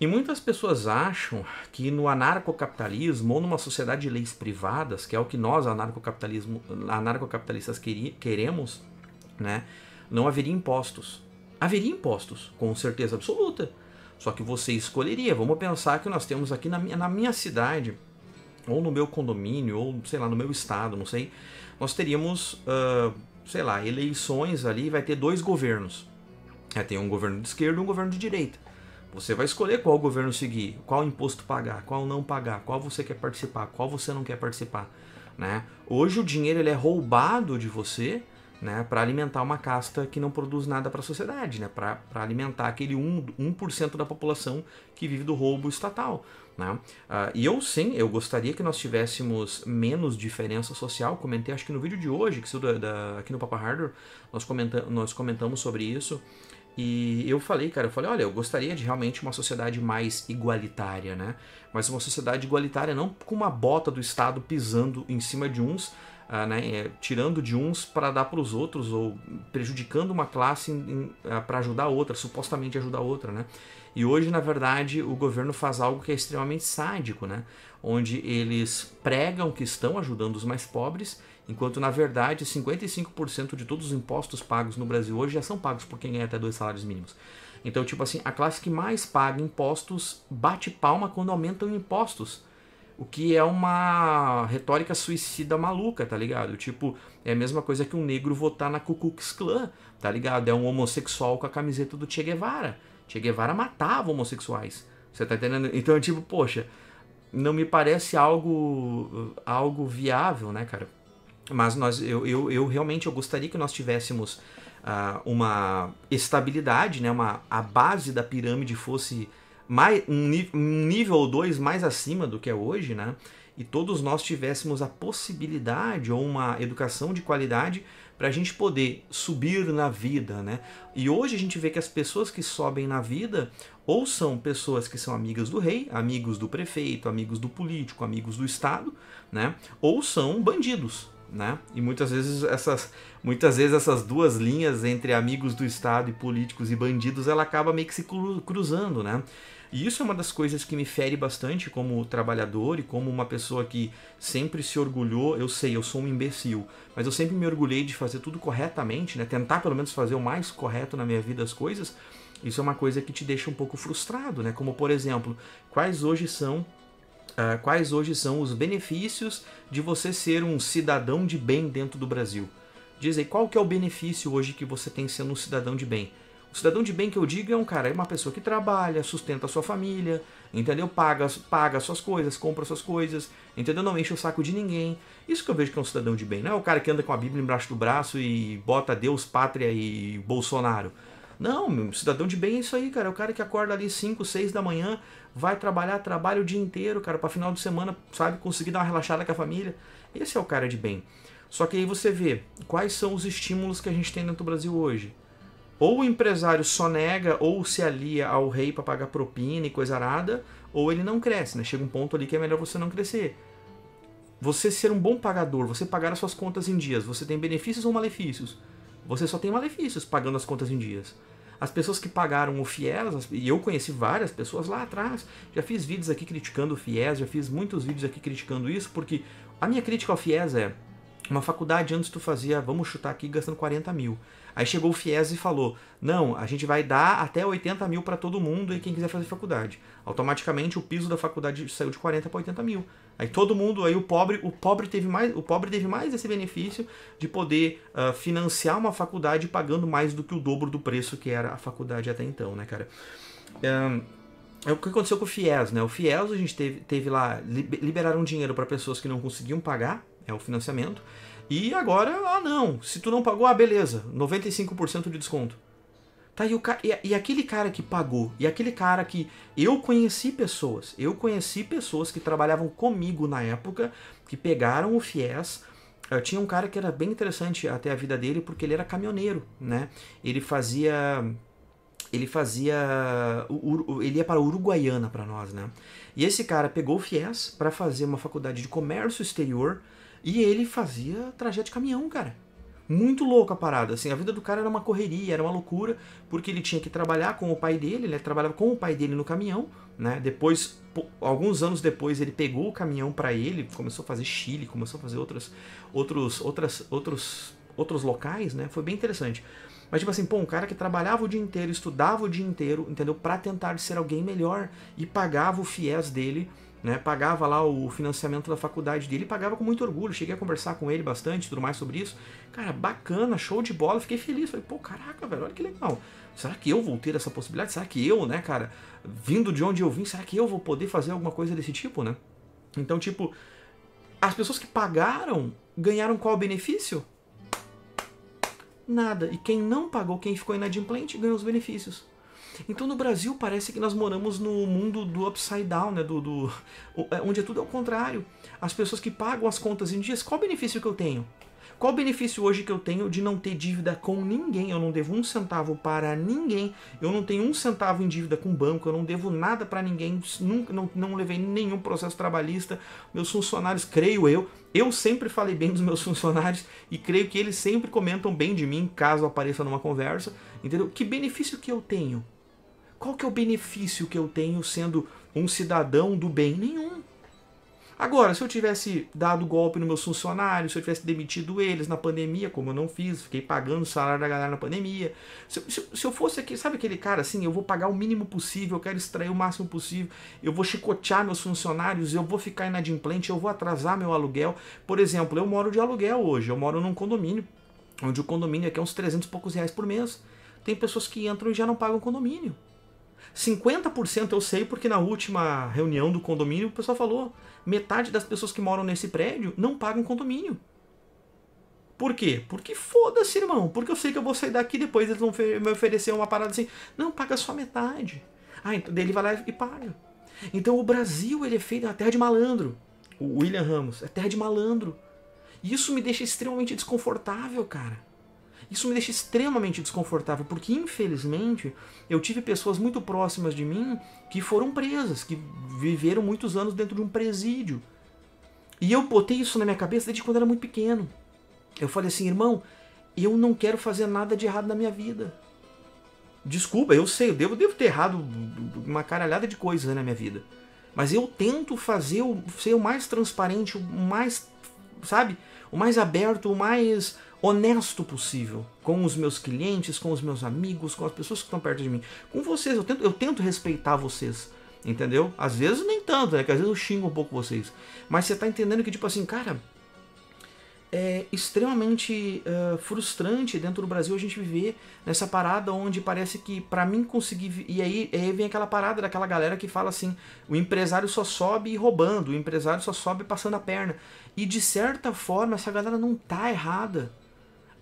E muitas pessoas acham que no anarcocapitalismo ou numa sociedade de leis privadas, que é o que nós anarcocapitalismo, anarcocapitalistas queremos, né, não haveria impostos. Haveria impostos, com certeza absoluta. Só que você escolheria. Vamos pensar que nós temos aqui na minha, na minha cidade, ou no meu condomínio, ou sei lá, no meu estado, não sei. Nós teríamos, uh, sei lá, eleições ali, vai ter dois governos. É, tem um governo de esquerda e um governo de direita. Você vai escolher qual governo seguir, qual imposto pagar, qual não pagar, qual você quer participar, qual você não quer participar, né? Hoje o dinheiro ele é roubado de você, né, para alimentar uma casta que não produz nada para a sociedade, né? Para alimentar aquele 1%, 1 da população que vive do roubo estatal. Né? Uh, e eu sim, eu gostaria que nós tivéssemos menos diferença social. Comentei, acho que no vídeo de hoje, que da, da, aqui no Papa Hardware, nós, comenta, nós comentamos sobre isso. E eu falei, cara, eu falei, olha, eu gostaria de realmente uma sociedade mais igualitária, né? Mas uma sociedade igualitária não com uma bota do Estado pisando em cima de uns, ah, né, é, tirando de uns para dar para os outros ou prejudicando uma classe ah, para ajudar outra, supostamente ajudar outra, né? E hoje, na verdade, o governo faz algo que é extremamente sádico, né? Onde eles pregam que estão ajudando os mais pobres, enquanto na verdade 55% de todos os impostos pagos no Brasil hoje já são pagos por quem ganha é até dois salários mínimos. Então, tipo assim, a classe que mais paga impostos bate palma quando aumentam impostos o que é uma retórica suicida maluca, tá ligado? Tipo, é a mesma coisa que um negro votar na Ku Klux Klan, tá ligado? É um homossexual com a camiseta do Che Guevara. Che Guevara matava homossexuais. Você tá entendendo? Então, tipo, poxa, não me parece algo algo viável, né, cara? Mas nós, eu, eu, eu realmente eu gostaria que nós tivéssemos uh, uma estabilidade, né? Uma, a base da pirâmide fosse mais, um, um nível ou dois mais acima do que é hoje, né? E todos nós tivéssemos a possibilidade ou uma educação de qualidade para a gente poder subir na vida, né? E hoje a gente vê que as pessoas que sobem na vida ou são pessoas que são amigas do rei, amigos do prefeito, amigos do político, amigos do Estado, né? Ou são bandidos, né? E muitas vezes essas, muitas vezes essas duas linhas entre amigos do Estado e políticos e bandidos, ela acaba meio que se cruzando, né? E isso é uma das coisas que me fere bastante como trabalhador e como uma pessoa que sempre se orgulhou. Eu sei, eu sou um imbecil, mas eu sempre me orgulhei de fazer tudo corretamente, né? Tentar pelo menos fazer o mais correto na minha vida as coisas. Isso é uma coisa que te deixa um pouco frustrado, né? Como por exemplo, quais hoje são Uh, quais hoje são os benefícios de você ser um cidadão de bem dentro do Brasil. Diz aí, qual que é o benefício hoje que você tem sendo um cidadão de bem? O cidadão de bem que eu digo é um cara, é uma pessoa que trabalha, sustenta a sua família, entendeu? Paga, paga suas coisas, compra suas coisas, entendeu? Não enche o saco de ninguém. Isso que eu vejo que é um cidadão de bem, não é o cara que anda com a Bíblia embaixo do braço e bota Deus, pátria e Bolsonaro. Não, meu, cidadão de bem é isso aí, cara. É o cara que acorda ali 5, 6 da manhã, vai trabalhar, trabalha o dia inteiro, cara, para final de semana, sabe, conseguir dar uma relaxada com a família. Esse é o cara de bem. Só que aí você vê quais são os estímulos que a gente tem dentro do Brasil hoje ou o empresário só nega ou se alia ao rei para pagar propina e coisa arada, ou ele não cresce, né? Chega um ponto ali que é melhor você não crescer. Você ser um bom pagador, você pagar as suas contas em dias, você tem benefícios ou malefícios? Você só tem malefícios pagando as contas em dias. As pessoas que pagaram o FIES, e eu conheci várias pessoas lá atrás, já fiz vídeos aqui criticando o FIES, já fiz muitos vídeos aqui criticando isso, porque a minha crítica ao FIES é: uma faculdade antes tu fazia, vamos chutar aqui, gastando 40 mil. Aí chegou o FIES e falou: não, a gente vai dar até 80 mil para todo mundo e quem quiser fazer faculdade. Automaticamente o piso da faculdade saiu de 40 para 80 mil. Aí todo mundo, aí o pobre, o pobre teve mais, o pobre teve mais esse benefício de poder uh, financiar uma faculdade pagando mais do que o dobro do preço que era a faculdade até então, né, cara? Um, é, é o que aconteceu com o FIES, né? O FIES a gente teve, teve lá, liberaram dinheiro para pessoas que não conseguiam pagar é o financiamento. E agora, ah não, se tu não pagou, ah beleza, 95% de desconto. Tá, e, o, e, e aquele cara que pagou, e aquele cara que. Eu conheci pessoas, eu conheci pessoas que trabalhavam comigo na época, que pegaram o FIES, eu tinha um cara que era bem interessante até a vida dele porque ele era caminhoneiro né ele fazia ele fazia ele ia para Uruguaiana para nós né e esse cara pegou o Fies para fazer uma faculdade de comércio exterior e ele fazia trajeto de caminhão, cara. Muito louca a parada, assim, a vida do cara era uma correria, era uma loucura, porque ele tinha que trabalhar com o pai dele, ele trabalhava com o pai dele no caminhão, né? Depois, alguns anos depois, ele pegou o caminhão para ele, começou a fazer Chile, começou a fazer outros outros, outras, outros, outros locais, né? Foi bem interessante. Mas, tipo assim, pô, um cara que trabalhava o dia inteiro, estudava o dia inteiro, entendeu? Para tentar ser alguém melhor e pagava o fiéis dele né, pagava lá o financiamento da faculdade dele, pagava com muito orgulho. Cheguei a conversar com ele bastante, tudo mais sobre isso. Cara, bacana, show de bola, fiquei feliz. Falei, pô, caraca, velho, olha que legal. Será que eu vou ter essa possibilidade? Será que eu, né, cara, vindo de onde eu vim, será que eu vou poder fazer alguma coisa desse tipo, né? Então, tipo, as pessoas que pagaram ganharam qual benefício? Nada. E quem não pagou, quem ficou inadimplente, ganhou os benefícios. Então no Brasil parece que nós moramos no mundo do upside down, né? Do, do, é, onde é tudo ao contrário. As pessoas que pagam as contas em dias, qual o benefício que eu tenho? Qual o benefício hoje que eu tenho de não ter dívida com ninguém? Eu não devo um centavo para ninguém, eu não tenho um centavo em dívida com banco, eu não devo nada para ninguém, nunca, não, não levei nenhum processo trabalhista. Meus funcionários, creio eu, eu sempre falei bem dos meus funcionários e creio que eles sempre comentam bem de mim caso apareça numa conversa, entendeu? Que benefício que eu tenho? qual que é o benefício que eu tenho sendo um cidadão do bem? Nenhum. Agora, se eu tivesse dado golpe nos meus funcionários, se eu tivesse demitido eles na pandemia, como eu não fiz, fiquei pagando o salário da galera na pandemia. Se, se, se eu fosse aqui, sabe aquele cara assim, eu vou pagar o mínimo possível, eu quero extrair o máximo possível, eu vou chicotear meus funcionários, eu vou ficar inadimplente, eu vou atrasar meu aluguel. Por exemplo, eu moro de aluguel hoje, eu moro num condomínio, onde o condomínio aqui é uns 300 e poucos reais por mês. Tem pessoas que entram e já não pagam condomínio. 50% eu sei porque na última reunião do condomínio o pessoal falou: metade das pessoas que moram nesse prédio não pagam condomínio. Por quê? Porque foda-se, irmão. Porque eu sei que eu vou sair daqui depois eles vão me oferecer uma parada assim. Não, paga só metade. Ah, então ele vai lá e paga. Então o Brasil ele é feito na terra de malandro. O William Ramos é terra de malandro. E isso me deixa extremamente desconfortável, cara. Isso me deixa extremamente desconfortável, porque infelizmente eu tive pessoas muito próximas de mim que foram presas, que viveram muitos anos dentro de um presídio. E eu botei isso na minha cabeça desde quando era muito pequeno. Eu falei assim, irmão, eu não quero fazer nada de errado na minha vida. Desculpa, eu sei, eu devo, devo ter errado uma caralhada de coisas né, na minha vida. Mas eu tento fazer, ser o mais transparente, o mais, sabe? O mais aberto, o mais honesto possível com os meus clientes, com os meus amigos, com as pessoas que estão perto de mim. Com vocês, eu tento, eu tento respeitar vocês. Entendeu? Às vezes nem tanto, né? Que às vezes eu xingo um pouco vocês. Mas você tá entendendo que, tipo assim, cara, é extremamente uh, frustrante dentro do Brasil a gente viver nessa parada onde parece que para mim conseguir e aí, aí, vem aquela parada daquela galera que fala assim o empresário só sobe roubando o empresário só sobe passando a perna e de certa forma essa galera não tá errada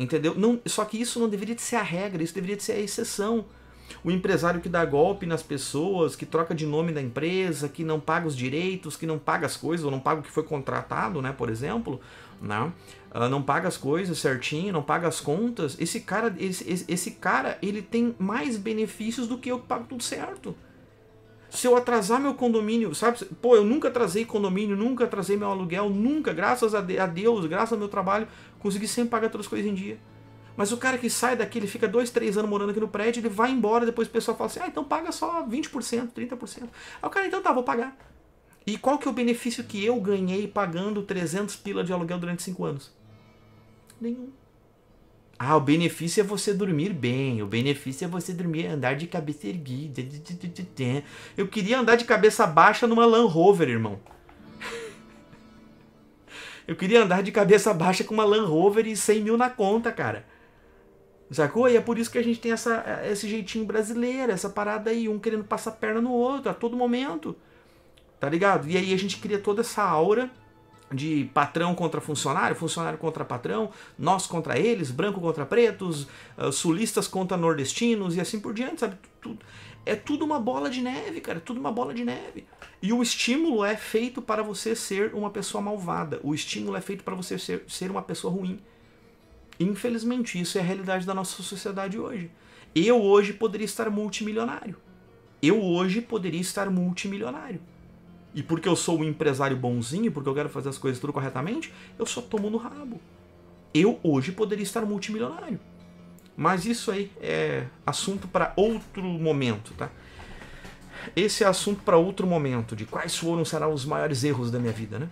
Entendeu? Não, só que isso não deveria ser a regra, isso deveria ser a exceção. O empresário que dá golpe nas pessoas, que troca de nome da empresa, que não paga os direitos, que não paga as coisas, ou não paga o que foi contratado, né, por exemplo, né? Uh, não paga as coisas certinho, não paga as contas. Esse cara, esse, esse cara, ele tem mais benefícios do que eu que pago tudo certo se eu atrasar meu condomínio, sabe? Pô, eu nunca atrasei condomínio, nunca atrasei meu aluguel, nunca, graças a Deus, graças ao meu trabalho, consegui sempre pagar todas as coisas em dia. Mas o cara que sai daqui, ele fica dois, três anos morando aqui no prédio, ele vai embora, depois o pessoal fala assim, ah, então paga só 20%, 30%. Aí o cara, então tá, vou pagar. E qual que é o benefício que eu ganhei pagando 300 pila de aluguel durante cinco anos? Nenhum. Ah, o benefício é você dormir bem, o benefício é você dormir, andar de cabeça erguida. Eu queria andar de cabeça baixa numa Land Rover, irmão. Eu queria andar de cabeça baixa com uma Land Rover e 100 mil na conta, cara. Sacou? E é por isso que a gente tem essa, esse jeitinho brasileiro, essa parada aí, um querendo passar perna no outro a todo momento. Tá ligado? E aí a gente cria toda essa aura de patrão contra funcionário, funcionário contra patrão, nós contra eles, branco contra pretos, ah, sulistas contra nordestinos e assim por diante, sabe? é tudo uma bola de neve, cara, é tudo uma bola de neve. E o estímulo é feito para você ser uma pessoa malvada, o estímulo é feito para você ser, ser uma pessoa ruim. Infelizmente, isso é a realidade da nossa sociedade hoje. Eu hoje poderia estar multimilionário. Eu hoje poderia estar multimilionário. E porque eu sou um empresário bonzinho, porque eu quero fazer as coisas tudo corretamente, eu só tomo no rabo. Eu hoje poderia estar multimilionário. Mas isso aí é assunto para outro momento, tá? Esse é assunto para outro momento, de quais foram serão os maiores erros da minha vida, né?